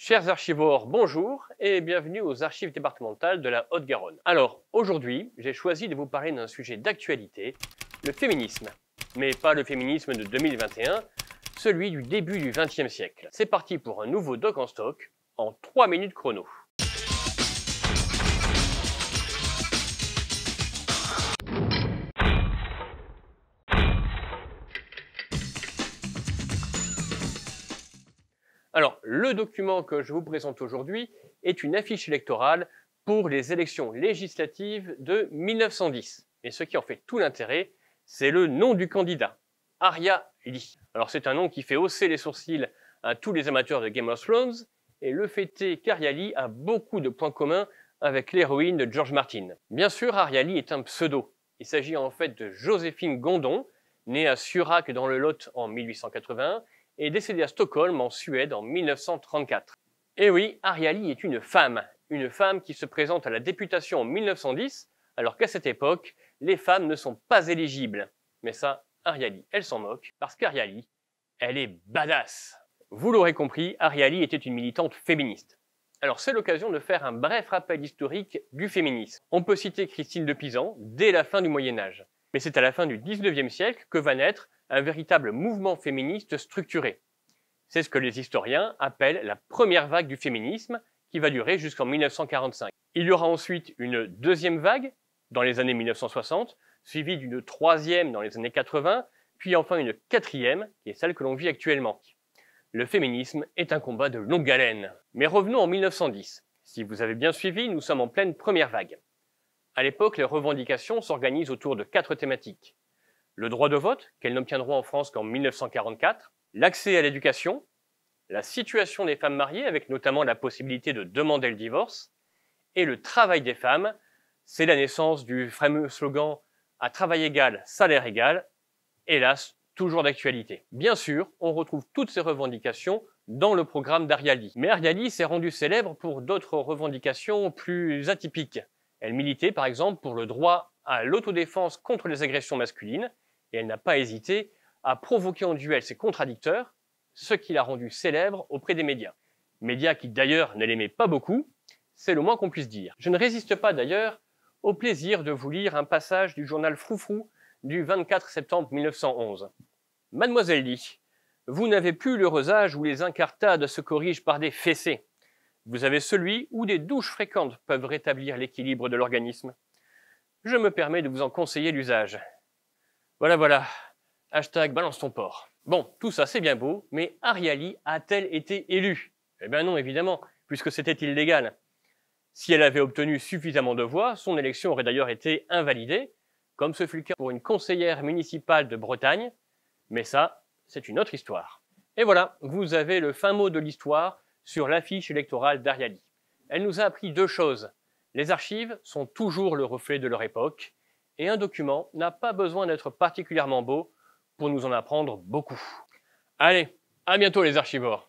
Chers archivores, bonjour et bienvenue aux archives départementales de la Haute-Garonne. Alors, aujourd'hui, j'ai choisi de vous parler d'un sujet d'actualité, le féminisme. Mais pas le féminisme de 2021, celui du début du XXe siècle. C'est parti pour un nouveau doc en stock en 3 minutes chrono. Alors, le document que je vous présente aujourd'hui est une affiche électorale pour les élections législatives de 1910. Et ce qui en fait tout l'intérêt, c'est le nom du candidat, Arya Lee. Alors c'est un nom qui fait hausser les sourcils à tous les amateurs de Game of Thrones, et le fait est qu'Arya Lee a beaucoup de points communs avec l'héroïne de George Martin. Bien sûr, Arya Lee est un pseudo. Il s'agit en fait de Joséphine Gondon, née à Surac dans le Lot en 1881, et décédée à Stockholm, en Suède, en 1934. Et eh oui, Ariali est une femme, une femme qui se présente à la députation en 1910, alors qu'à cette époque, les femmes ne sont pas éligibles. Mais ça, Ariali, elle s'en moque, parce qu'Ariali, elle est badass. Vous l'aurez compris, Ariali était une militante féministe. Alors c'est l'occasion de faire un bref rappel historique du féminisme. On peut citer Christine de Pisan dès la fin du Moyen Âge. Mais c'est à la fin du 19e siècle que va naître un véritable mouvement féministe structuré. C'est ce que les historiens appellent la première vague du féminisme, qui va durer jusqu'en 1945. Il y aura ensuite une deuxième vague dans les années 1960, suivie d'une troisième dans les années 80, puis enfin une quatrième, qui est celle que l'on vit actuellement. Le féminisme est un combat de longue haleine. Mais revenons en 1910. Si vous avez bien suivi, nous sommes en pleine première vague. À l'époque, les revendications s'organisent autour de quatre thématiques le droit de vote, qu'elles n'obtiendront en France qu'en 1944, l'accès à l'éducation, la situation des femmes mariées, avec notamment la possibilité de demander le divorce, et le travail des femmes. C'est la naissance du fameux slogan à travail égal, salaire égal, hélas, toujours d'actualité. Bien sûr, on retrouve toutes ces revendications dans le programme d'Ariali. Mais Ariali s'est rendue célèbre pour d'autres revendications plus atypiques. Elle militait par exemple pour le droit à l'autodéfense contre les agressions masculines et elle n'a pas hésité à provoquer en duel ses contradicteurs, ce qui l'a rendu célèbre auprès des médias. Médias qui d'ailleurs ne l'aimaient pas beaucoup, c'est le moins qu'on puisse dire. Je ne résiste pas d'ailleurs au plaisir de vous lire un passage du journal Froufrou du 24 septembre 1911. Mademoiselle dit Vous n'avez plus l'heureux âge où les incartades se corrigent par des fessées. Vous avez celui où des douches fréquentes peuvent rétablir l'équilibre de l'organisme. Je me permets de vous en conseiller l'usage. Voilà, voilà. Hashtag balance ton port. Bon, tout ça c'est bien beau, mais Ariali a-t-elle été élue Eh bien non, évidemment, puisque c'était illégal. Si elle avait obtenu suffisamment de voix, son élection aurait d'ailleurs été invalidée, comme ce fut le cas pour une conseillère municipale de Bretagne, mais ça, c'est une autre histoire. Et voilà, vous avez le fin mot de l'histoire sur l'affiche électorale d'Ariali. Elle nous a appris deux choses. Les archives sont toujours le reflet de leur époque, et un document n'a pas besoin d'être particulièrement beau pour nous en apprendre beaucoup. Allez, à bientôt les archivores